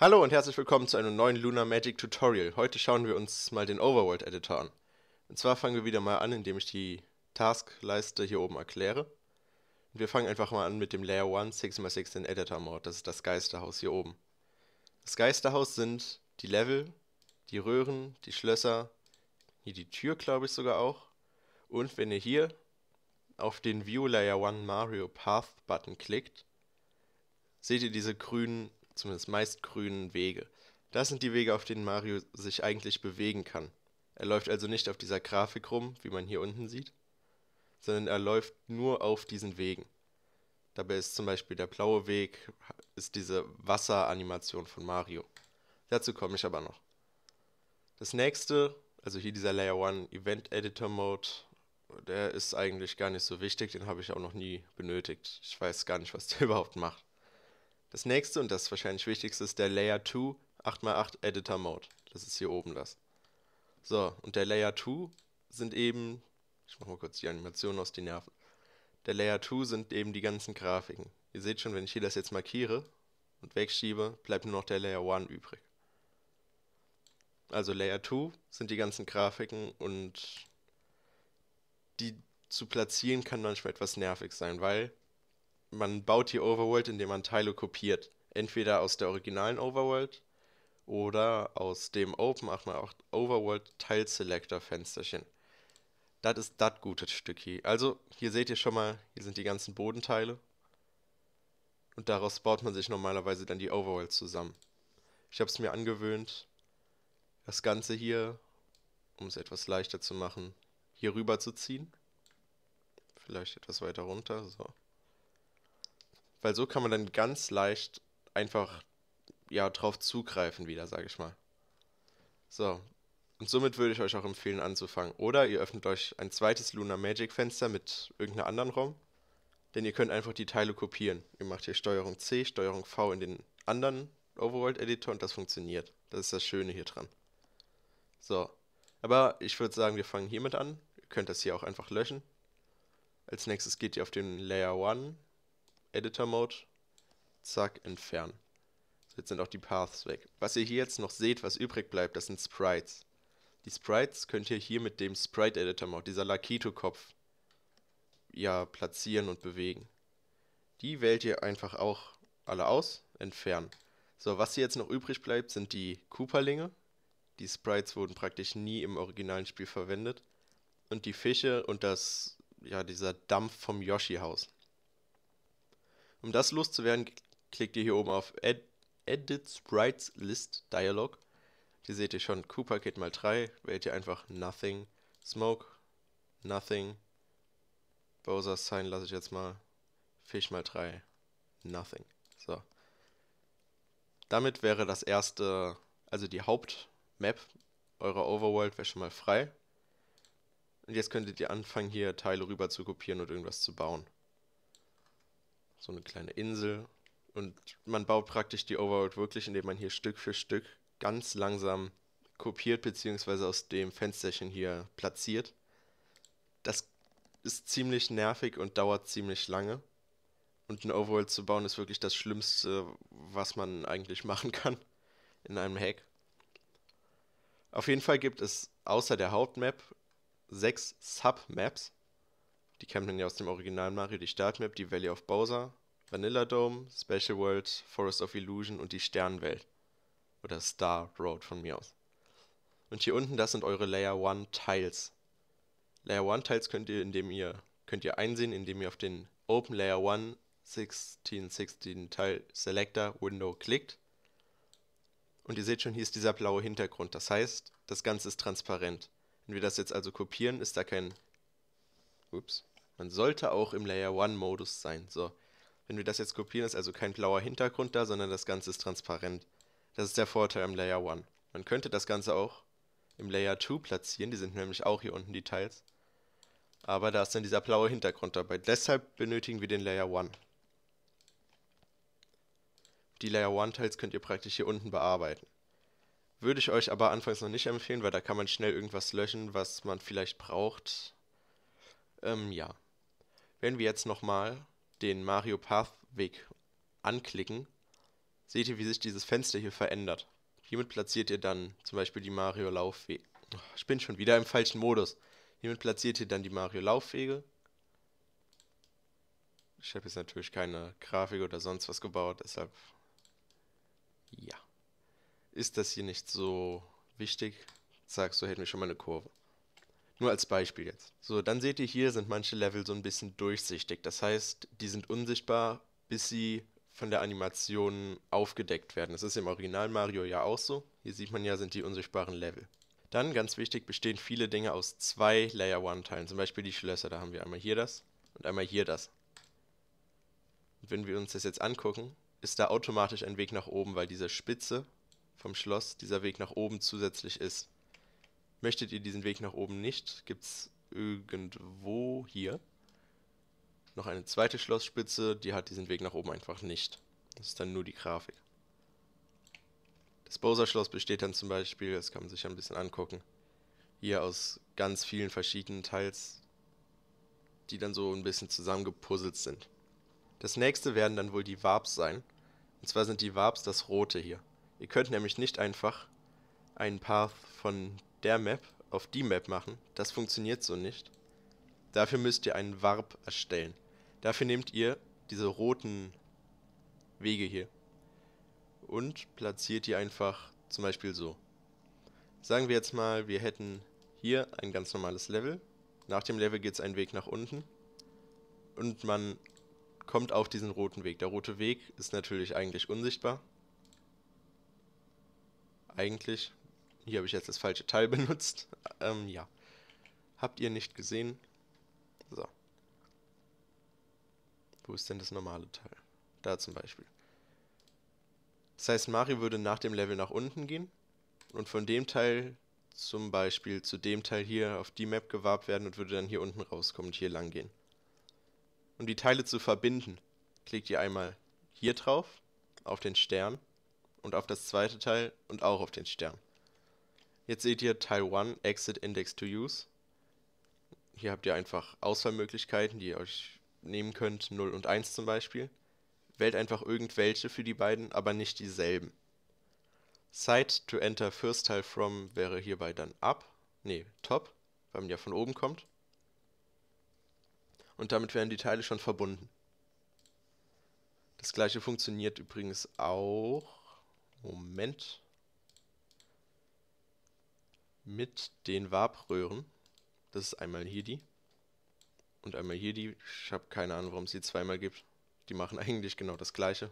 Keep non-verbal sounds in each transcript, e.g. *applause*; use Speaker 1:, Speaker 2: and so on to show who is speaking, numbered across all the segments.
Speaker 1: Hallo und herzlich willkommen zu einem neuen Lunar Magic Tutorial. Heute schauen wir uns mal den Overworld Editor an. Und zwar fangen wir wieder mal an, indem ich die Taskleiste hier oben erkläre. Und wir fangen einfach mal an mit dem Layer 1 6x6 den Editor Mode. Das ist das Geisterhaus hier oben. Das Geisterhaus sind die Level, die Röhren, die Schlösser, hier die Tür glaube ich sogar auch. Und wenn ihr hier auf den View Layer 1 Mario Path Button klickt, seht ihr diese grünen zumindest meist grünen Wege. Das sind die Wege, auf denen Mario sich eigentlich bewegen kann. Er läuft also nicht auf dieser Grafik rum, wie man hier unten sieht, sondern er läuft nur auf diesen Wegen. Dabei ist zum Beispiel der blaue Weg, ist diese Wasseranimation von Mario. Dazu komme ich aber noch. Das nächste, also hier dieser Layer 1 Event Editor Mode, der ist eigentlich gar nicht so wichtig, den habe ich auch noch nie benötigt. Ich weiß gar nicht, was der *laughs* überhaupt macht. Das nächste und das wahrscheinlich wichtigste ist der Layer 2 8x8 Editor Mode. Das ist hier oben das. So, und der Layer 2 sind eben, ich mach mal kurz die Animation aus den Nerven. Der Layer 2 sind eben die ganzen Grafiken. Ihr seht schon, wenn ich hier das jetzt markiere und wegschiebe, bleibt nur noch der Layer 1 übrig. Also Layer 2 sind die ganzen Grafiken und die zu platzieren kann manchmal etwas nervig sein, weil man baut die Overworld, indem man Teile kopiert. Entweder aus der originalen Overworld oder aus dem Open 8x8 Overworld Teil Selector Fensterchen. Das ist das gute Stück hier. Also, hier seht ihr schon mal, hier sind die ganzen Bodenteile. Und daraus baut man sich normalerweise dann die Overworld zusammen. Ich habe es mir angewöhnt, das Ganze hier, um es etwas leichter zu machen, hier rüber zu ziehen. Vielleicht etwas weiter runter, so. Weil so kann man dann ganz leicht einfach ja, drauf zugreifen wieder, sage ich mal. So. Und somit würde ich euch auch empfehlen, anzufangen. Oder ihr öffnet euch ein zweites Lunar Magic Fenster mit irgendeiner anderen ROM. Denn ihr könnt einfach die Teile kopieren. Ihr macht hier Steuerung C, Steuerung V in den anderen Overworld Editor und das funktioniert. Das ist das Schöne hier dran. So. Aber ich würde sagen, wir fangen hiermit an. Ihr könnt das hier auch einfach löschen. Als nächstes geht ihr auf den Layer 1 Editor Mode, zack, entfernen. So, jetzt sind auch die Paths weg. Was ihr hier jetzt noch seht, was übrig bleibt, das sind Sprites. Die Sprites könnt ihr hier mit dem Sprite Editor Mode, dieser Lakito-Kopf, ja, platzieren und bewegen. Die wählt ihr einfach auch alle aus, entfernen. So, was hier jetzt noch übrig bleibt, sind die Cooperlinge. Die Sprites wurden praktisch nie im originalen Spiel verwendet. Und die Fische und das, ja, dieser Dampf vom Yoshi-Haus. Um das loszuwerden, klickt ihr hier oben auf Ed Edit Sprites List Dialog. Hier seht ihr schon Cooper geht mal 3, wählt ihr einfach Nothing, Smoke, Nothing, Bowser Sign lasse ich jetzt mal, Fisch mal 3, Nothing. So. Damit wäre das erste, also die Hauptmap eurer Overworld wäre schon mal frei. Und jetzt könntet ihr anfangen, hier Teile rüber zu kopieren und irgendwas zu bauen so eine kleine Insel. Und man baut praktisch die Overworld wirklich, indem man hier Stück für Stück ganz langsam kopiert, beziehungsweise aus dem Fensterchen hier platziert. Das ist ziemlich nervig und dauert ziemlich lange. Und ein Overworld zu bauen ist wirklich das Schlimmste, was man eigentlich *laughs* machen kann in einem Hack. Auf jeden Fall gibt es außer der Hauptmap sechs Submaps. Die kannten ja aus dem Original Mario die Startmap, die Valley of Bowser, Vanilla Dome, Special World, Forest of Illusion und die Sternwelt. Oder Star Road von mir aus. Und hier unten, das sind eure Layer 1 Tiles. Layer 1 Tiles könnt ihr, indem ihr, könnt ihr einsehen, indem ihr auf den Open Layer 1 1616 Tile Selector Window klickt. Und ihr seht schon, hier ist dieser blaue Hintergrund. Das heißt, das Ganze ist transparent. Wenn wir das jetzt also kopieren, ist da kein... Ups. Man sollte auch im Layer 1 Modus sein. So, wenn wir das jetzt kopieren, ist also kein blauer Hintergrund da, sondern das Ganze ist transparent. Das ist der Vorteil am Layer 1. Man könnte das Ganze auch im Layer 2 platzieren, die sind nämlich auch hier unten die Tiles. Aber da ist dann dieser blaue Hintergrund dabei. Deshalb benötigen wir den Layer 1. Die Layer 1 Tiles könnt ihr praktisch hier unten bearbeiten. Würde ich euch aber anfangs noch nicht empfehlen, weil da kann man schnell irgendwas löschen, was man vielleicht braucht. Ähm, ja. Wenn wir jetzt nochmal den Mario Path Weg anklicken, seht ihr, wie sich dieses Fenster hier verändert. Hiermit platziert ihr dann zum Beispiel die Mario Laufwege. Ich bin schon wieder im falschen Modus. Hiermit platziert ihr dann die Mario Laufwege. Ich habe jetzt natürlich keine Grafik oder sonst was gebaut, deshalb ja. Ist das hier nicht so wichtig? Zack, so hätten wir schon mal eine Kurve. Nur als Beispiel jetzt. So, dann seht ihr hier sind manche Level so ein bisschen durchsichtig. Das heißt, die sind unsichtbar, bis sie von der Animation aufgedeckt werden. Das ist im Original Mario ja auch so. Hier sieht man ja, sind die unsichtbaren Level. Dann, ganz wichtig, bestehen viele Dinge aus zwei Layer one Teilen. Zum Beispiel die Schlösser, da haben wir einmal hier das und einmal hier das. Und wenn wir uns das jetzt angucken, ist da automatisch ein Weg nach oben, weil diese Spitze vom Schloss, dieser Weg nach oben zusätzlich ist. Möchtet ihr diesen Weg nach oben nicht, Gibt es irgendwo hier noch eine zweite Schlossspitze, die hat diesen Weg nach oben einfach nicht. Das ist dann nur die Grafik. Das Bowser-Schloss besteht dann zum Beispiel, das kann man sich ja ein bisschen angucken, hier aus ganz vielen verschiedenen Teils, die dann so ein bisschen zusammengepuzzelt sind. Das nächste werden dann wohl die Warps sein. Und zwar sind die Warps das rote hier. Ihr könnt nämlich nicht einfach einen Path von der Map auf die Map machen. Das funktioniert so nicht. Dafür müsst ihr einen Warp erstellen. Dafür nehmt ihr diese roten Wege hier und platziert die einfach zum Beispiel so. Sagen wir jetzt mal, wir hätten hier ein ganz normales Level. Nach dem Level geht es einen Weg nach unten und man kommt auf diesen roten Weg. Der rote Weg ist natürlich eigentlich unsichtbar. Eigentlich. Hier habe ich jetzt das falsche Teil *laughs* benutzt. Ähm, ja. Habt ihr nicht gesehen? So. Wo ist denn das normale Teil? Da zum Beispiel. Das heißt, Mario würde nach dem Level nach unten gehen und von dem Teil zum Beispiel zu dem Teil hier auf die Map gewarbt werden und würde dann hier unten rauskommen und hier lang gehen. Um die Teile zu verbinden, klickt ihr einmal hier drauf, auf den Stern und auf das zweite Teil und auch auf den Stern. Jetzt seht ihr Teil 1, Exit Index to Use. Hier habt ihr einfach Auswahlmöglichkeiten, die ihr euch nehmen könnt, 0 und 1 zum Beispiel. Wählt einfach irgendwelche für die beiden, aber nicht dieselben. Site to enter first tile from wäre hierbei dann up, nee, top, weil man ja von oben kommt. Und damit werden die Teile schon verbunden. Das gleiche funktioniert übrigens auch. Moment mit den Warp-Röhren. Das ist einmal hier die. Und einmal hier die. Ich habe keine Ahnung, warum es die zweimal gibt. Die machen *laughs* eigentlich genau das gleiche.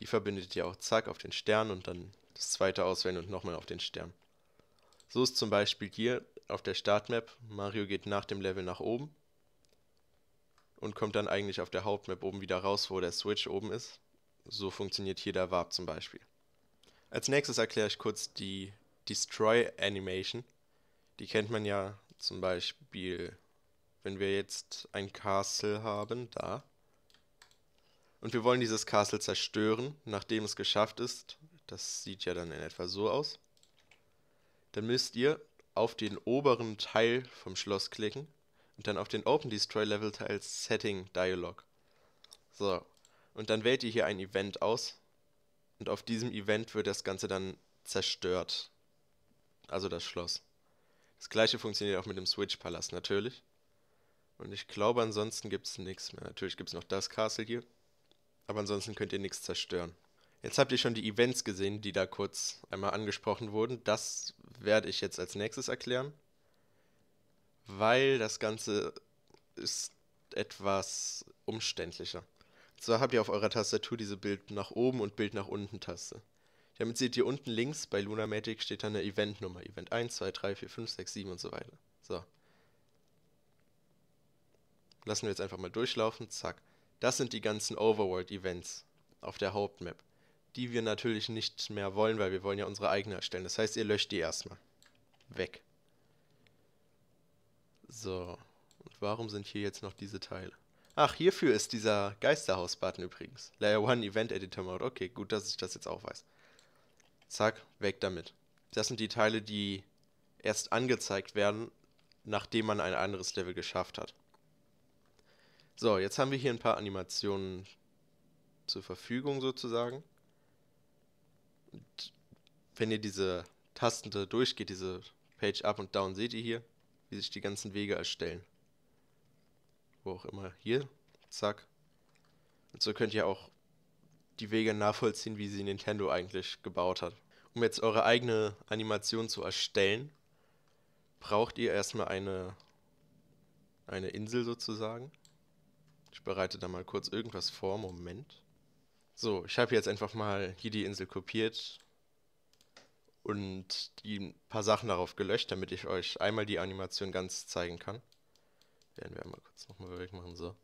Speaker 1: Die verbindet ihr auch zack auf den Stern und dann das zweite auswählen und nochmal auf den Stern. So ist zum Beispiel hier auf der Startmap, Mario geht nach dem Level nach oben und kommt dann eigentlich auf der Hauptmap oben wieder raus, wo der Switch oben ist. So funktioniert hier der Warp zum Beispiel. Als nächstes erkläre ich kurz die Destroy Animation. Die kennt man ja zum Beispiel, wenn wir jetzt ein Castle haben, da. Und wir wollen dieses Castle zerstören, nachdem es geschafft ist. Das sieht ja dann in etwa so aus. Dann müsst ihr auf den oberen Teil vom Schloss klicken und dann auf den Open Destroy Level Teil Setting Dialog. So, und dann wählt ihr hier ein Event aus und auf diesem Event wird das Ganze dann zerstört also das Schloss. Das gleiche funktioniert auch mit dem Switch-Palast natürlich. Und ich glaube, ansonsten gibt es nichts mehr. Natürlich gibt es noch das Castle hier. Aber ansonsten könnt ihr nichts zerstören. Jetzt habt ihr schon die Events gesehen, die da kurz einmal angesprochen wurden. Das werde ich jetzt als nächstes erklären. Weil das Ganze ist etwas umständlicher. Und zwar habt ihr auf eurer Tastatur diese Bild nach oben und Bild nach unten Taste. Damit seht ihr unten links bei Lunamatic steht dann eine Eventnummer. Event 1, 2, 3, 4, 5, 6, 7 und so weiter. So. Lassen wir jetzt einfach mal durchlaufen. Zack. Das sind die ganzen Overworld-Events auf der Hauptmap, die wir natürlich nicht mehr wollen, weil wir wollen ja unsere eigene erstellen. Das heißt, ihr löscht die erstmal. Weg. So. Und warum sind hier jetzt noch diese Teile? Ach, hierfür ist dieser Geisterhaus-Button übrigens. Layer 1 Event Editor Mode. Okay, gut, dass ich das jetzt auch weiß zack, weg damit. Das sind die Teile, die erst angezeigt werden, nachdem man ein anderes Level geschafft hat. So, jetzt haben wir hier ein paar Animationen zur Verfügung sozusagen. Und wenn ihr diese Tasten durchgeht, diese Page Up und Down, seht ihr hier, wie sich die ganzen Wege erstellen. Wo auch immer. Hier, zack. Und so könnt ihr auch die Wege nachvollziehen, wie sie Nintendo eigentlich gebaut hat. Um jetzt eure eigene Animation zu erstellen, braucht ihr erstmal eine, eine Insel sozusagen. Ich bereite da mal kurz irgendwas vor. Moment. So, ich habe jetzt einfach mal hier die Insel kopiert und die ein paar Sachen darauf gelöscht, damit ich euch einmal die Animation ganz zeigen kann. Werden wir einmal kurz nochmal wegmachen, so.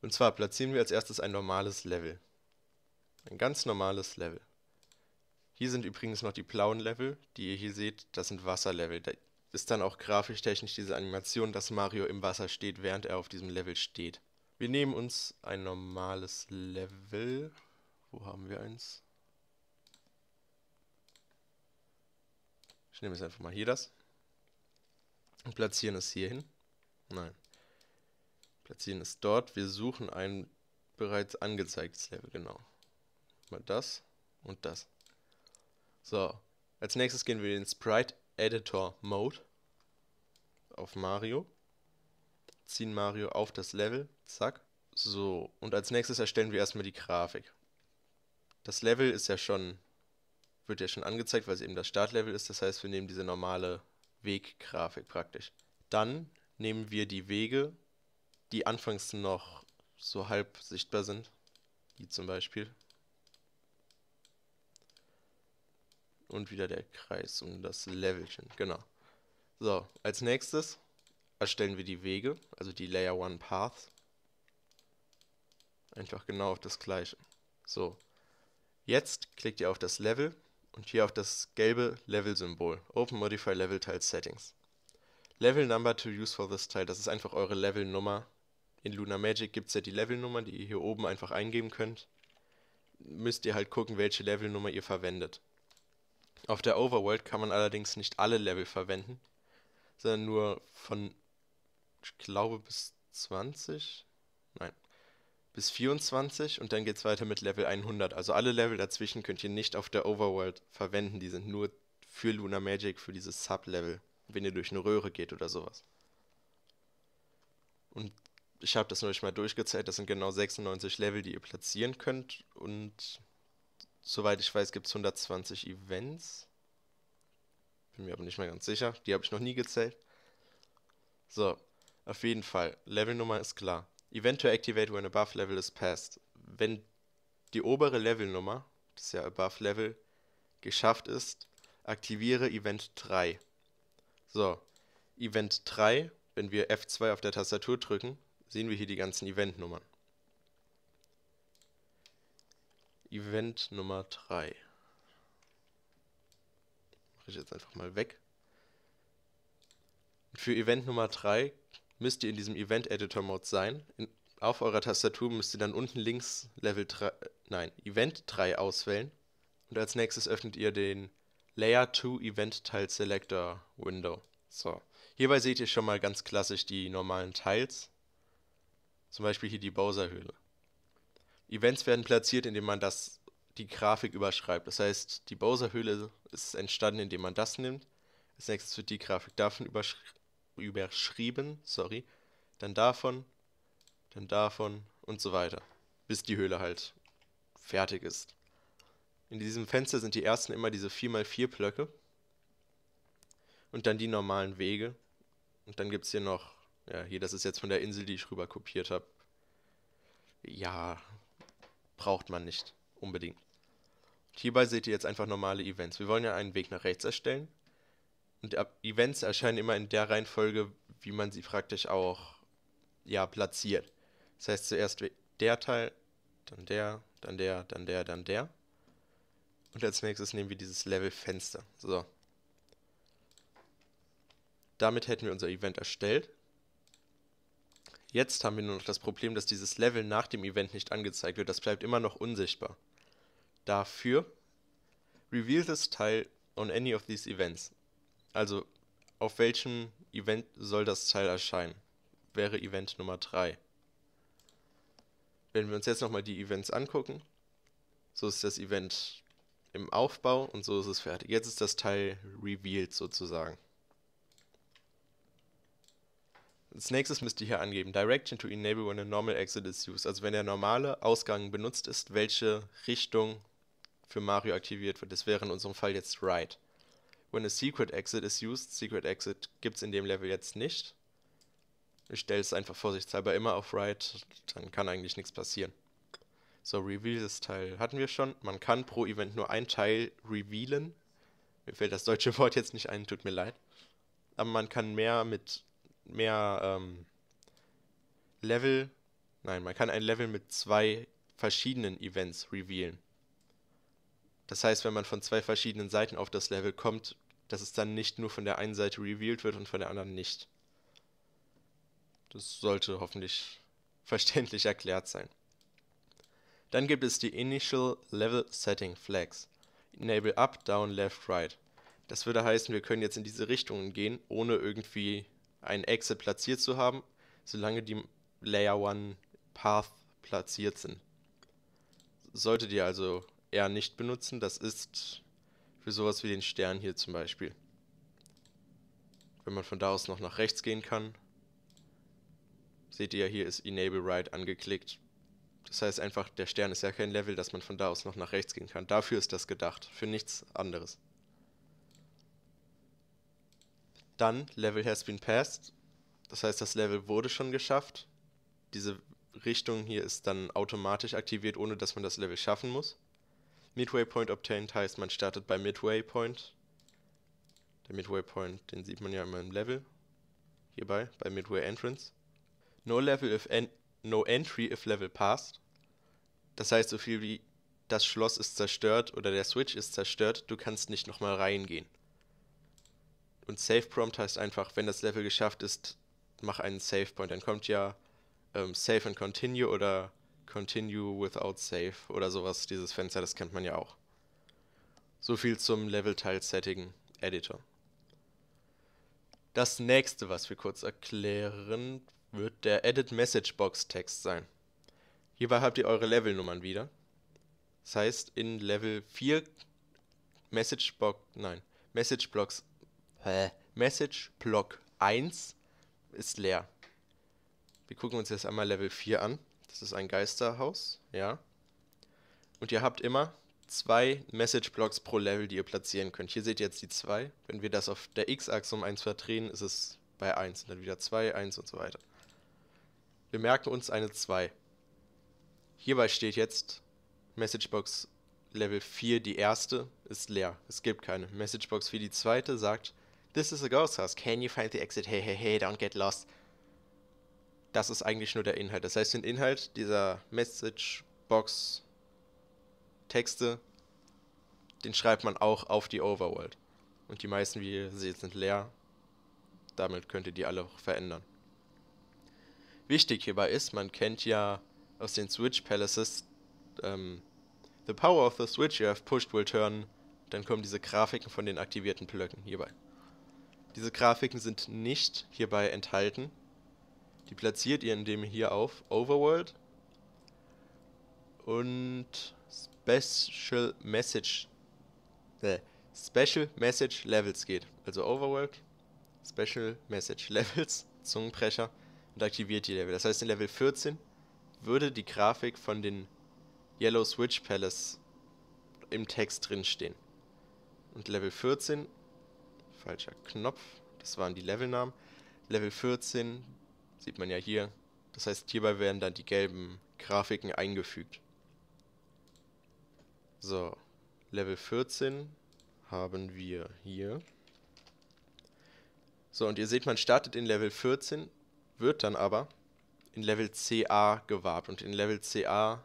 Speaker 1: Und zwar platzieren wir als erstes ein normales Level. Ein ganz normales Level. Hier sind übrigens noch die blauen Level, die ihr hier seht, das sind Wasserlevel. Da ist dann auch grafisch-technisch diese Animation, dass Mario im Wasser steht, während er auf diesem Level steht. Wir nehmen uns ein normales Level. Wo haben wir eins? Ich nehme jetzt einfach mal hier das. Und platzieren es hier hin. Nein. Platzieren es dort. Wir suchen ein bereits angezeigtes Level, genau. Mal das und das. So, als nächstes gehen wir in den Sprite Editor Mode auf Mario. Ziehen Mario auf das Level. Zack. So, und als nächstes erstellen wir erstmal die Grafik. Das Level ist ja schon, wird ja schon angezeigt, weil es eben das Startlevel ist. Das heißt, wir nehmen diese normale Weggrafik praktisch. Dann nehmen wir die Wege, die anfangs noch so halb sichtbar sind. wie zum Beispiel. Und wieder der Kreis um das Levelchen, genau. So, als nächstes erstellen wir die Wege, also die Layer 1 Paths. Einfach genau auf das gleiche. So, jetzt klickt ihr auf das Level und hier auf das gelbe Level-Symbol. Open Modify Level Tile Settings. Level Number to use for this Tile, das ist einfach eure Level-Nummer. In Luna Magic gibt es ja die Level-Nummer, die ihr hier oben einfach eingeben könnt. Müsst ihr halt gucken, welche Level-Nummer ihr verwendet. Auf der Overworld kann man allerdings nicht alle Level verwenden, sondern nur von, ich glaube, bis 20? Nein. Bis 24 und dann geht's weiter mit Level 100. Also alle Level dazwischen könnt ihr nicht auf der Overworld verwenden. Die sind nur für Luna Magic, für dieses Sub-Level, wenn ihr durch eine Röhre geht oder sowas. Und ich habe das neulich mal durchgezählt. Das sind genau 96 Level, die ihr platzieren könnt und Soweit ich weiß, gibt es 120 Events. Bin mir aber nicht mehr ganz sicher. Die habe ich noch nie gezählt. So, auf jeden Fall. Levelnummer ist klar. Event to activate when above level is passed. Wenn die obere Levelnummer, das ist ja above level, geschafft ist, aktiviere Event 3. So, Event 3, wenn wir F2 auf der Tastatur drücken, sehen wir hier die ganzen Eventnummern. Event Nummer 3. Mache ich jetzt einfach mal weg. Für Event Nummer 3 müsst ihr in diesem Event Editor Mode sein. In, auf eurer Tastatur müsst ihr dann unten links Level 3, äh, nein, Event 3 auswählen. Und als nächstes öffnet ihr den Layer 2 Event Tile Selector Window. So. Hierbei seht ihr schon mal ganz klassisch die normalen Tiles. Zum Beispiel hier die Bowser-Höhle. Events werden platziert, indem man das, die Grafik überschreibt. Das heißt, die Bowser-Höhle ist entstanden, indem man das nimmt. Als nächstes wird die Grafik davon übersch überschrieben, sorry. Dann davon, dann davon und so weiter. Bis die Höhle halt fertig ist. In diesem Fenster sind die ersten immer diese 4x4 Blöcke. Und dann die normalen Wege. Und dann gibt es hier noch, ja, hier, das ist jetzt von der Insel, die ich rüber kopiert habe. Ja, braucht man nicht unbedingt. Hierbei seht ihr jetzt einfach normale Events. Wir wollen ja einen Weg nach rechts erstellen. Und Events erscheinen immer in der Reihenfolge, wie man sie praktisch auch ja, platziert. Das heißt zuerst der Teil, dann der, dann der, dann der, dann der. Und als nächstes nehmen wir dieses Level-Fenster. So. Damit hätten wir unser Event erstellt. Jetzt haben wir nur noch das Problem, dass dieses Level nach dem Event nicht angezeigt wird. Das bleibt immer noch unsichtbar. Dafür reveal this Teil on any of these events. Also auf welchem Event soll das Teil erscheinen? Wäre Event Nummer 3. Wenn wir uns jetzt nochmal die Events angucken, so ist das Event im Aufbau und so ist es fertig. Jetzt ist das Teil revealed sozusagen. Als nächstes müsst ihr hier angeben, Direction to enable when a normal exit is used. Also wenn der normale Ausgang benutzt ist, welche Richtung für Mario aktiviert wird. Das wäre in unserem Fall jetzt Right. When a secret exit is used, Secret Exit gibt es in dem Level jetzt nicht. Ich stelle es einfach vorsichtshalber immer auf Right, dann kann eigentlich nichts passieren. So, Reveal das Teil hatten wir schon. Man kann pro Event nur ein Teil revealen. Mir fällt das deutsche *laughs* Wort jetzt nicht ein, tut mir leid. Aber man kann mehr mit mehr ähm, Level. Nein, man kann ein Level mit zwei verschiedenen Events revealen. Das heißt, wenn man von zwei verschiedenen Seiten auf das Level kommt, dass es dann nicht nur von der einen Seite revealed wird und von der anderen nicht. Das sollte hoffentlich *laughs* verständlich erklärt sein. Dann gibt es die Initial Level Setting Flags. Enable Up, Down, Left, Right. Das würde heißen, wir können jetzt in diese Richtungen gehen, ohne irgendwie einen Exit platziert zu haben, solange die Layer 1 Path platziert sind. Solltet ihr also eher nicht benutzen, das ist für sowas wie den Stern hier zum Beispiel. Wenn man von da aus noch nach rechts gehen kann, seht ihr hier ist Enable Right angeklickt. Das heißt einfach, der Stern ist ja kein Level, dass man von da aus noch nach rechts gehen kann. Dafür ist das gedacht, für nichts anderes. Dann Level has been passed. Das heißt, das Level wurde schon geschafft. Diese Richtung hier ist dann automatisch aktiviert, ohne dass man das Level schaffen muss. Midway Point obtained heißt, man startet bei Midway Point. Der Midway Point, den sieht man ja immer im Level. Hierbei, bei Midway Entrance. No Level if en No Entry if Level passed. Das heißt so viel wie das Schloss ist zerstört oder der Switch ist zerstört, du kannst nicht nochmal reingehen. Und Save Prompt heißt einfach, wenn das Level geschafft ist, mach einen Save Point. Dann kommt ja ähm, Save and Continue oder Continue without Save oder sowas. Dieses Fenster, das kennt man ja auch. So viel zum Level-Tile-Setting Editor. Das nächste, was wir kurz erklären, wird der Edit Message Box Text sein. Hierbei habt ihr eure Levelnummern wieder. Das heißt, in Level 4 Message Box, nein, Message Blocks Hä? Message Block 1 ist leer. Wir gucken uns jetzt einmal Level 4 an. Das ist ein Geisterhaus, ja. Und ihr habt immer zwei Message Blocks pro Level, die ihr platzieren könnt. Hier seht ihr jetzt die zwei. Wenn wir das auf der X-Achse um 1 verdrehen, ist es bei 1 und dann wieder 2, 1 und so weiter. Wir merken uns eine 2. Hierbei steht jetzt Message Box Level 4, die erste, ist leer. Es gibt keine. Message Box 4, die zweite, sagt This is a ghost house. Can you find the exit? Hey, hey, hey, don't get lost. Das ist eigentlich nur der Inhalt. Das heißt, den Inhalt dieser Message-Box Texte, den schreibt man auch auf die Overworld. Und die meisten, wie ihr seht, sind leer. Damit könnt ihr die alle verändern. Wichtig hierbei ist, man kennt ja aus den Switch Palaces ähm, The power of the switch you have pushed will turn. Dann kommen diese Grafiken von den aktivierten Blöcken hierbei. Diese Grafiken sind nicht hierbei enthalten. Die platziert ihr indem ihr hier auf Overworld und Special Message äh, Special Message Levels geht. Also Overworld, Special Message Levels, *laughs* Zungenbrecher und aktiviert die Level. Das heißt, in Level 14 würde die Grafik von den Yellow Switch Palace im Text drinstehen. Und Level 14 Falscher Knopf. Das waren die Levelnamen. Level 14 sieht man ja hier. Das heißt, hierbei werden dann die gelben Grafiken eingefügt. So, Level 14 haben wir hier. So, und ihr seht, man startet in Level 14, wird dann aber in Level CA gewarbt. Und in Level CA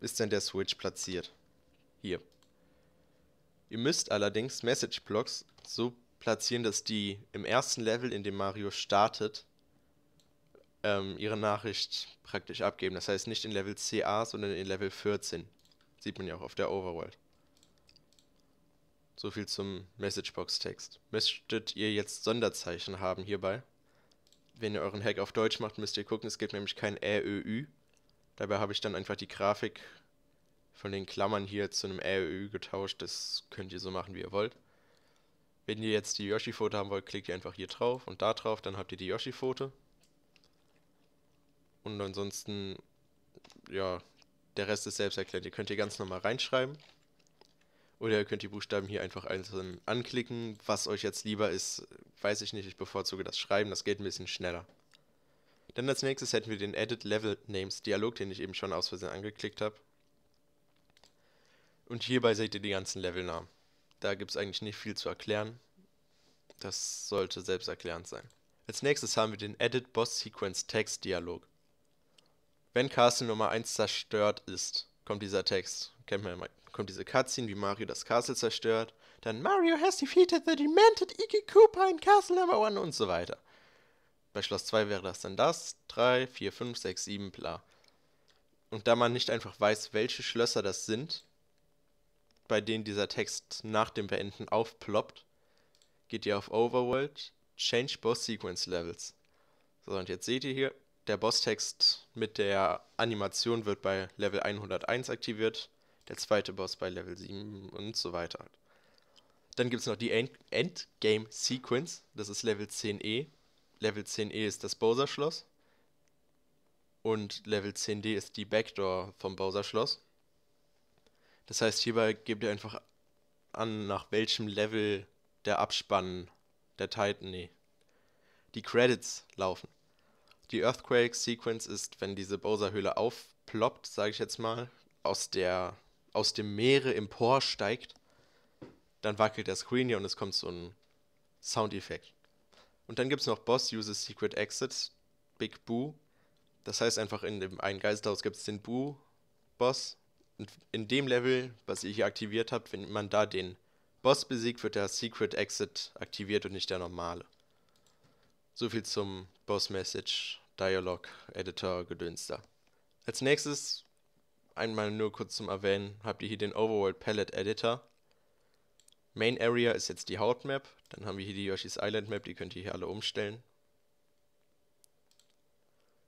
Speaker 1: ist dann der Switch platziert. Hier. Ihr müsst allerdings Message-Blocks so platzieren, dass die im ersten Level, in dem Mario startet, ähm, ihre Nachricht praktisch abgeben. Das heißt nicht in Level CA, sondern in Level 14. Sieht man ja auch auf der Overworld. So viel zum Box text Möchtet ihr jetzt Sonderzeichen haben hierbei? Wenn ihr euren Hack auf Deutsch macht, müsst ihr gucken, es gibt nämlich kein Ä, Ö, Ü. Dabei habe ich dann einfach die Grafik von den Klammern hier zu einem RÖ getauscht. Das könnt ihr so machen, wie ihr wollt. Wenn ihr jetzt die Yoshi-Pfote haben wollt, klickt ihr einfach hier drauf und da drauf, dann habt ihr die Yoshi-Pfote. Und ansonsten, ja, der Rest ist selbst erklärt. Ihr könnt hier ganz normal reinschreiben. Oder ihr könnt die Buchstaben hier einfach einzeln anklicken. Was euch jetzt lieber ist, weiß ich nicht. Ich bevorzuge das Schreiben, das geht ein bisschen schneller. Dann als nächstes hätten wir den Edit Level Names Dialog, den ich eben schon aus Versehen angeklickt habe. Und hierbei seht ihr die ganzen Levelnamen. Da gibt es eigentlich nicht viel zu erklären. Das sollte selbsterklärend sein. Als nächstes haben wir den Edit Boss Sequence Text Dialog. Wenn Castle Nummer 1 zerstört ist, kommt dieser Text. Kennt man ja mal. Kommt diese Cutscene, wie Mario das Castle zerstört. Dann Mario has defeated the demented Iggy Cooper in Castle Number 1 und so weiter. Bei Schloss 2 wäre das dann das. 3, 4, 5, 6, 7, bla. Und da man nicht einfach weiß, welche Schlösser das sind, bei denen dieser Text nach dem Beenden aufploppt, geht ihr auf Overworld, Change Boss Sequence Levels. So, und jetzt seht ihr hier, der Boss-Text mit der Animation wird bei Level 101 aktiviert, der zweite Boss bei Level 7 und so weiter. Dann gibt es noch die End Endgame Sequence, das ist Level 10e. Level 10e ist das Bowser-Schloss und Level 10d ist die Backdoor vom Bowser-Schloss. Das heißt, hierbei gebt ihr einfach an, nach welchem Level der Abspann der Titan, nee, die Credits laufen. Die Earthquake-Sequence ist, wenn diese Bowser-Höhle aufploppt, sage ich jetzt mal, aus, der, aus dem Meere emporsteigt, dann wackelt der Screen hier und es kommt so ein Soundeffekt. Und dann gibt es noch Boss uses Secret Exit, Big Boo. Das heißt einfach, in dem einen Geisterhaus gibt es den Boo-Boss in dem Level, was ihr hier aktiviert habt, wenn man da den Boss besiegt, wird der Secret Exit aktiviert und nicht der normale. So viel zum Boss Message, Dialog, Editor, Gedönster. Als nächstes, einmal nur kurz zum Erwähnen, habt ihr hier den Overworld Palette Editor. Main Area ist jetzt die Hauptmap, dann haben wir hier die Yoshi's Island Map, die könnt ihr hier alle umstellen.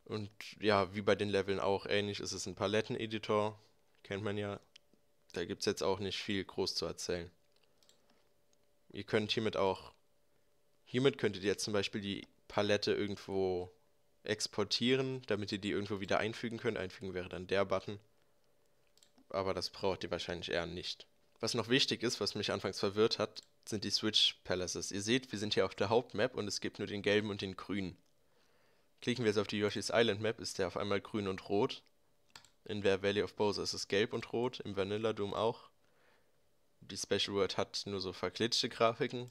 Speaker 1: Und ja, wie bei den Leveln auch ähnlich ist es ein Paletten-Editor, kennt man ja. Da gibt es jetzt auch nicht viel groß zu erzählen. Ihr könnt hiermit auch, hiermit könntet ihr jetzt zum Beispiel die Palette irgendwo exportieren, damit ihr die irgendwo wieder einfügen könnt. Einfügen wäre dann der Button. Aber das braucht ihr wahrscheinlich eher nicht. Was noch wichtig ist, was mich anfangs verwirrt hat, sind die Switch Palaces. Ihr seht, wir sind hier auf der Hauptmap und es gibt nur den gelben und den grünen. Klicken wir jetzt auf die Yoshi's Island Map, ist der auf einmal grün und rot. In der Valley of Bows ist es gelb und rot, im Vanilla Doom auch. Die Special World hat nur so verklitschte Grafiken.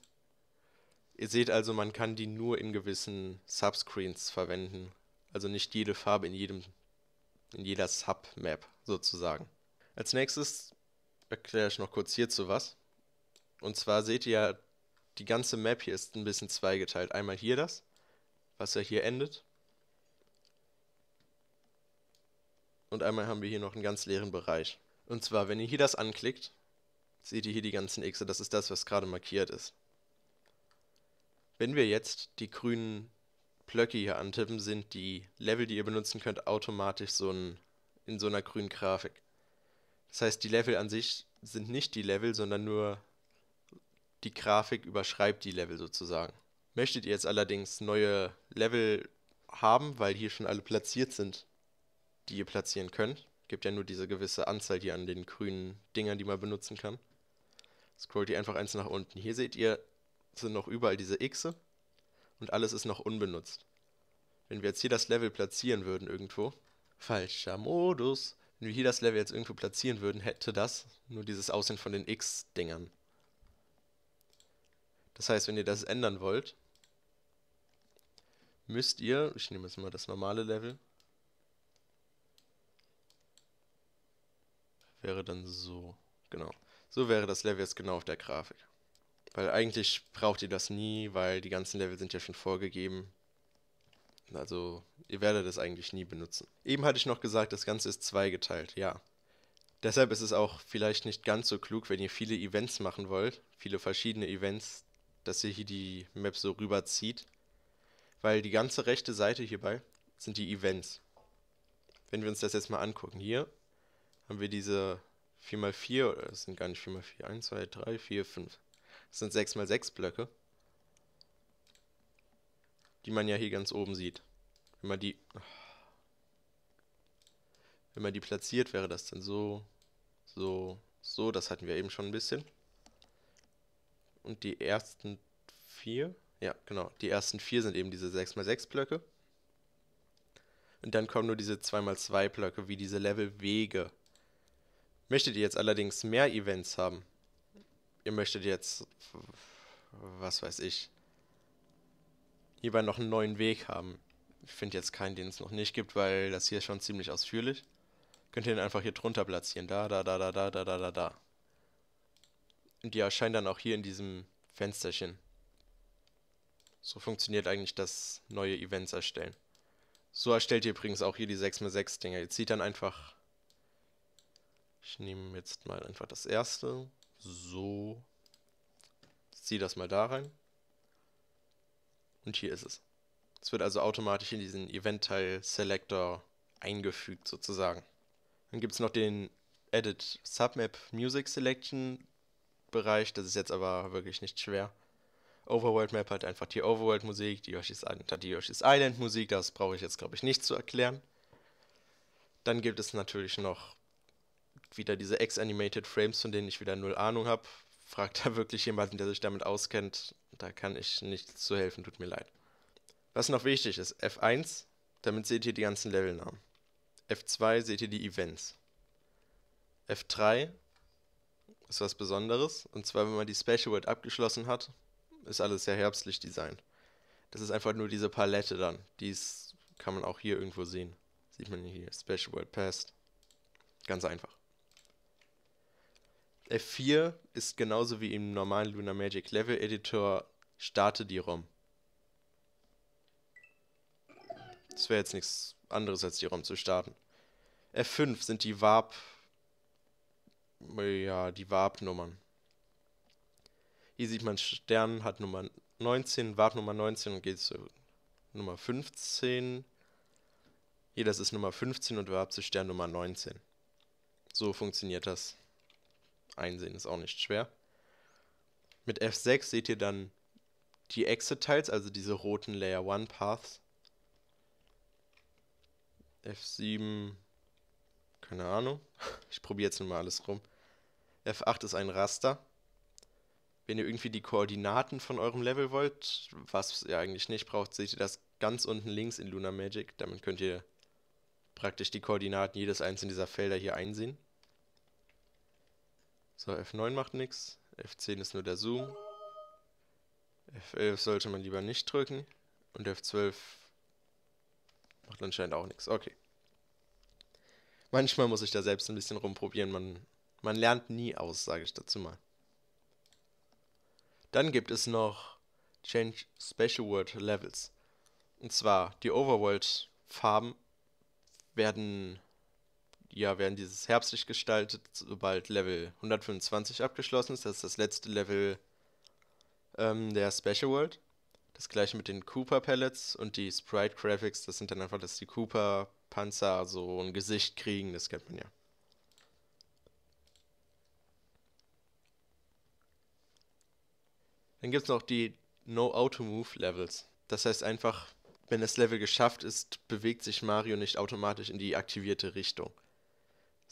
Speaker 1: Ihr seht also, man kann die nur in gewissen Subscreens verwenden. Also nicht jede Farbe in jedem in jeder Submap sozusagen. Als nächstes erkläre ich noch kurz hierzu was. Und zwar seht ihr ja, die ganze Map hier ist ein bisschen zweigeteilt. Einmal hier das, was ja hier endet, und einmal haben wir hier noch einen ganz leeren Bereich. Und zwar, wenn ihr hier das anklickt, seht ihr hier die ganzen Xe, das ist das, was gerade markiert ist. Wenn wir jetzt die grünen Blöcke hier antippen, sind die Level, die ihr benutzen könnt, automatisch so ein, in so einer grünen Grafik. Das heißt, die Level an sich sind nicht die Level, sondern nur die Grafik überschreibt die Level sozusagen. Möchtet ihr jetzt allerdings neue Level haben, weil hier schon alle platziert sind, die ihr platzieren könnt. Gibt ja nur diese gewisse Anzahl hier an den grünen Dingern, die man benutzen kann. Scrollt ihr einfach eins nach unten. Hier seht ihr, sind noch überall diese Xe und alles ist noch unbenutzt. Wenn wir jetzt hier das Level platzieren würden irgendwo, falscher Modus, wenn wir hier das Level jetzt irgendwo platzieren würden, hätte das nur dieses Aussehen von den X-Dingern. Das heißt, wenn ihr das ändern wollt, müsst ihr, ich nehme jetzt mal das normale Level, wäre dann so. Genau. So wäre das Level jetzt genau auf der Grafik. Weil eigentlich braucht ihr das nie, weil die ganzen Level sind ja schon vorgegeben. Also ihr werdet es eigentlich nie benutzen. Eben hatte ich noch gesagt, das Ganze ist zweigeteilt, ja. Deshalb ist es auch vielleicht nicht ganz so klug, wenn ihr viele Events machen wollt, viele verschiedene Events, dass ihr hier die Map so rüberzieht. Weil die ganze rechte Seite hierbei sind die Events. Wenn wir uns das jetzt mal angucken, hier haben wir diese 4x4, oder das sind gar nicht 4x4, 1, 2, 3, 4, 5. Das sind 6x6 Blöcke, die man ja hier ganz oben sieht. Wenn man die... Wenn man die platziert, wäre das dann so, so, so. Das hatten wir eben schon ein bisschen. Und die ersten vier, ja genau, die ersten vier sind eben diese 6x6 Blöcke. Und dann kommen nur diese 2x2 Blöcke, wie diese Levelwege. Möchtet ihr jetzt allerdings mehr Events haben? Ihr möchtet jetzt, was weiß ich, hierbei noch einen neuen Weg haben. Ich finde jetzt keinen, den es noch nicht gibt, weil das hier ist schon ziemlich ausführlich. Könnt ihr den einfach hier drunter platzieren. Da, da, da, da, da, da, da, da, da. Und die erscheinen dann auch hier in diesem Fensterchen. So funktioniert eigentlich das neue Events erstellen. So erstellt ihr übrigens auch hier die 6x6 Dinger. Ihr zieht dann einfach ich nehme jetzt mal einfach das erste. So. Ziehe das mal da rein. Und hier ist es. Es wird also automatisch in diesen Event-Teil Selector eingefügt sozusagen. Dann gibt es noch den Edit Submap Music Selection Bereich. Das ist jetzt aber wirklich nicht schwer. Overworld Map hat einfach die Overworld Musik, die Yoshi's Island hat die Yoshi's Island Musik. Das brauche ich jetzt, glaube ich, nicht zu erklären. Dann gibt es natürlich noch wieder diese Ex-Animated Frames, von denen ich wieder null Ahnung habe. Fragt da *laughs* wirklich jemanden, der sich damit auskennt. Da kann ich nichts zu helfen, tut mir leid. Was noch wichtig ist, F1, damit seht ihr die ganzen Levelnamen. F2 seht ihr die Events. F3 ist was Besonderes. Und zwar, wenn man die Special World abgeschlossen hat, ist alles sehr herbstlich designt. Das ist einfach nur diese Palette dann. Dies kann man auch hier irgendwo sehen. Sieht man hier. Special World Past. Ganz einfach. F4 ist genauso wie im normalen Lunar Magic Level Editor, starte die ROM. Das wäre jetzt nichts anderes als die ROM zu starten. F5 sind die Warp. Ja, die Warp-Nummern. Hier sieht man Stern hat Nummer 19, Warp Nummer 19 und geht zu Nummer 15. Hier, das ist Nummer 15 und Warp zu Stern Nummer 19. So funktioniert das. Einsehen ist auch nicht schwer. Mit F6 seht ihr dann die Exit-Tiles, also diese roten Layer 1 Paths. F7, keine Ahnung. *laughs* Ich probiere jetzt nochmal alles rum. F8 ist ein Raster. Wenn ihr irgendwie die Koordinaten von eurem Level wollt, was ihr eigentlich nicht braucht, seht ihr das ganz unten links in Luna Magic. Damit könnt ihr praktisch die Koordinaten jedes einzelnen dieser Felder hier einsehen. So, F9 macht nichts. F10 ist nur der Zoom. F11 sollte man lieber nicht drücken. Und F12 macht anscheinend auch nichts. Okay. Manchmal muss ich da selbst ein bisschen rumprobieren. Man, man lernt nie aus, sage ich dazu mal. Dann gibt es noch Change Special Word Levels. Und zwar die Overworld Farben werden ja, werden dieses herbstlich gestaltet, sobald Level 125 abgeschlossen ist. Das ist das letzte Level ähm, der Special World. Das gleiche mit den Cooper Pellets und die Sprite Graphics. Das sind dann einfach, dass die Cooper Panzer so ein Gesicht kriegen. Das kennt man ja. Dann gibt es noch die No-Auto-Move-Levels. Das heißt einfach, wenn das Level geschafft ist, bewegt sich Mario nicht automatisch in die aktivierte Richtung.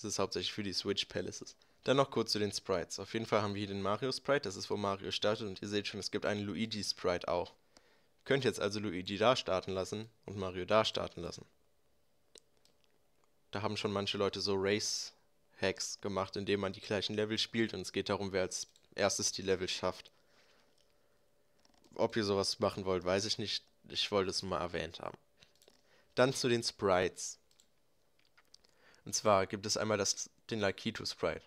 Speaker 1: Das ist hauptsächlich für die Switch Palaces. Dann noch kurz zu den Sprites. Auf jeden Fall haben wir hier den Mario Sprite, das ist wo Mario startet und ihr seht schon, es gibt einen Luigi Sprite auch. Ihr könnt jetzt also Luigi da starten lassen und Mario da starten lassen. Da haben schon manche Leute so Race Hacks gemacht, indem man die gleichen Level spielt und es geht darum, wer als erstes die Level schafft. Ob ihr sowas machen wollt, weiß ich nicht. Ich wollte es nur mal erwähnt haben. Dann zu den Sprites. Und zwar gibt es einmal das, den Lakitu Sprite.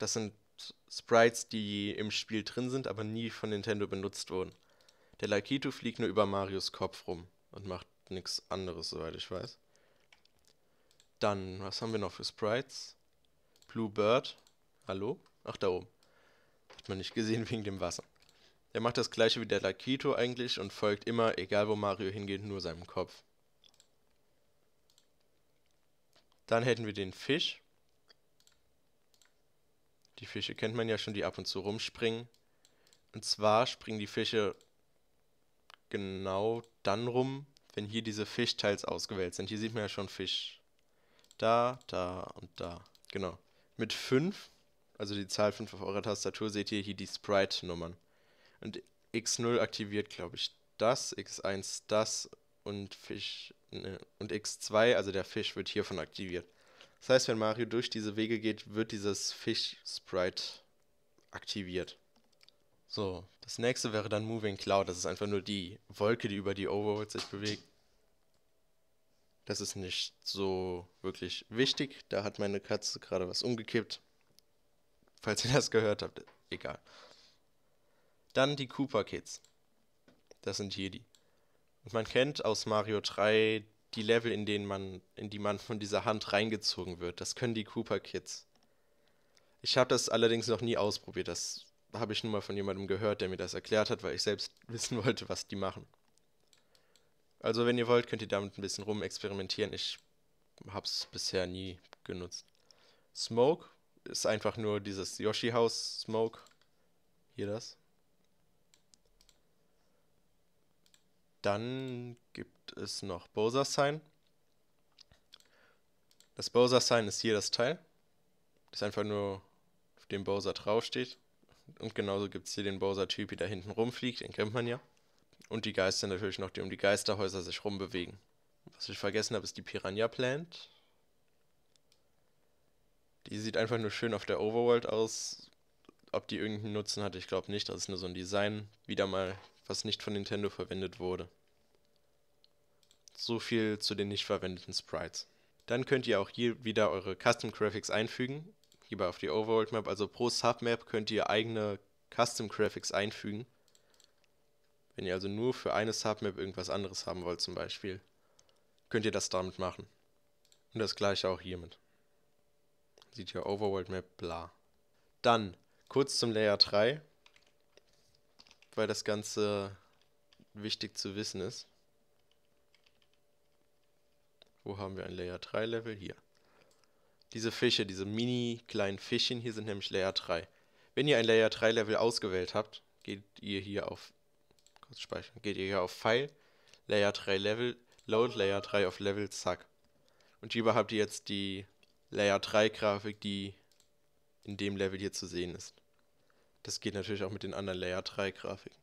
Speaker 1: Das sind Sprites, die im Spiel drin sind, aber nie von Nintendo benutzt wurden. Der Lakitu fliegt nur über Marios Kopf rum und macht nichts anderes, soweit ich weiß. Dann, was haben wir noch für Sprites? Blue Bird. Hallo? Ach, da oben. Hat man nicht gesehen wegen dem Wasser. Der macht das gleiche wie der Lakitu eigentlich und folgt immer, egal wo Mario hingeht, nur seinem Kopf. Dann hätten wir den Fisch. Die Fische kennt man ja schon, die ab und zu rumspringen. Und zwar springen die Fische genau dann rum, wenn hier diese Fischteils ausgewählt sind. Hier sieht man ja schon Fisch. Da, da und da. Genau. Mit 5, also die Zahl 5 auf eurer Tastatur, seht ihr hier die Sprite-Nummern. Und x0 aktiviert, glaube ich, das, x1 das und Fisch Ne? und X2, also der Fisch, wird hiervon aktiviert. Das heißt, wenn Mario durch diese Wege geht, wird dieses Fisch-Sprite aktiviert. So, das nächste wäre dann Moving Cloud. Das ist einfach nur die Wolke, die über die Overworld sich bewegt. Das ist nicht so wirklich wichtig. Da hat meine Katze gerade was umgekippt. Falls ihr das gehört habt, egal. Dann die Cooper Kids. Das sind hier die. Und man kennt aus Mario 3 die Level, in denen man, in die man von dieser Hand reingezogen wird. Das können die Cooper Kids. Ich habe das allerdings noch nie ausprobiert. Das habe ich nur mal von jemandem gehört, der mir das erklärt hat, weil ich selbst *laughs* wissen wollte, was die machen. Also wenn ihr wollt, könnt ihr damit ein bisschen rumexperimentieren. Ich habe es bisher nie genutzt. Smoke ist einfach nur dieses Yoshi-Haus-Smoke. Hier das. Dann gibt es noch Bowser Sign. Das Bowser Sign ist hier das Teil. Das einfach nur auf dem Bowser draufsteht. Und genauso gibt es hier den bowser typ der da hinten rumfliegt, den kennt man ja. Und die Geister natürlich noch, die um die Geisterhäuser sich rumbewegen. Was ich vergessen habe, ist die Piranha Plant. Die sieht einfach nur schön auf der Overworld aus. Ob die irgendeinen Nutzen hat, ich glaube nicht. Das ist nur so ein Design. Wieder mal was nicht von Nintendo verwendet wurde. So viel zu den nicht verwendeten Sprites. Dann könnt ihr auch hier wieder eure Custom Graphics einfügen. Hierbei auf die Overworld Map, also pro Submap könnt ihr eigene Custom Graphics einfügen. Wenn ihr also nur für eine Submap irgendwas anderes haben wollt zum Beispiel, könnt ihr das damit machen. Und das gleiche auch hiermit. Sieht ihr Overworld Map, bla. Dann kurz zum Layer 3 weil das Ganze wichtig zu wissen ist. Wo haben wir ein Layer 3 Level? Hier. Diese Fische, diese mini kleinen Fischchen hier sind nämlich Layer 3. Wenn ihr ein Layer 3 Level ausgewählt habt, geht ihr hier auf kurz speichern, geht ihr hier auf File, Layer 3 Level, Load Layer 3 auf Level, zack. Und hierbei habt ihr jetzt die Layer 3 Grafik, die in dem Level hier zu sehen ist. Das geht natürlich auch mit den anderen Layer 3 Grafiken.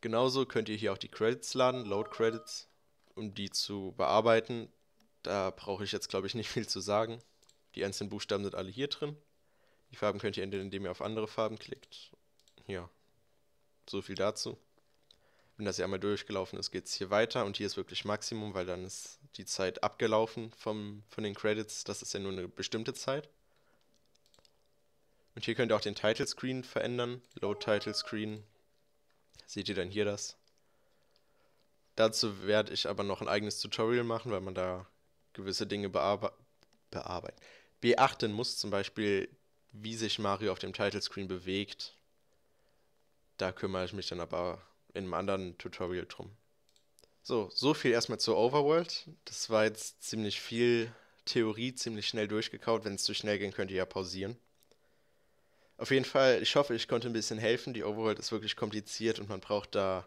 Speaker 1: Genauso könnt ihr hier auch die Credits laden, Load Credits, um die zu bearbeiten. Da brauche ich jetzt, glaube ich, nicht viel zu sagen. Die einzelnen Buchstaben sind alle hier drin. Die Farben könnt ihr ändern, indem ihr auf andere Farben klickt. Ja, so viel dazu. Wenn das hier einmal durchgelaufen ist, geht es hier weiter und hier ist wirklich Maximum, weil dann ist die Zeit abgelaufen vom, von den Credits. Das ist ja nur eine bestimmte Zeit. Und hier könnt ihr auch den Title Screen verändern. Load Title Screen. Seht ihr dann hier das? Dazu werde ich aber noch ein eigenes Tutorial machen, weil man da gewisse Dinge bearbe bearbeiten. Beachten muss zum Beispiel, wie sich Mario auf dem Title Screen bewegt. Da kümmere ich mich dann aber in einem anderen Tutorial drum. So, so viel erstmal zur Overworld. Das war jetzt ziemlich viel Theorie, ziemlich schnell durchgekaut. Wenn es zu schnell ging, könnt ihr ja pausieren. Auf jeden Fall, ich hoffe, ich konnte ein bisschen helfen. Die Overworld ist wirklich kompliziert und man braucht da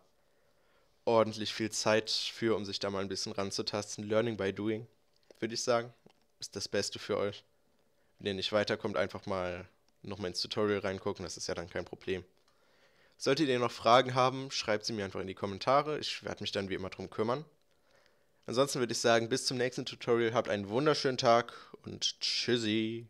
Speaker 1: ordentlich viel Zeit für, um sich da mal ein bisschen ranzutasten. Learning by doing, würde ich sagen, ist das Beste für euch. Wenn ihr nicht weiterkommt, einfach mal nochmal ins Tutorial reingucken, das ist ja dann kein Problem. Solltet ihr noch Fragen haben, schreibt sie mir einfach in die Kommentare. Ich werde mich dann wie immer drum kümmern. Ansonsten würde ich sagen, bis zum nächsten Tutorial, habt einen wunderschönen Tag und tschüssi.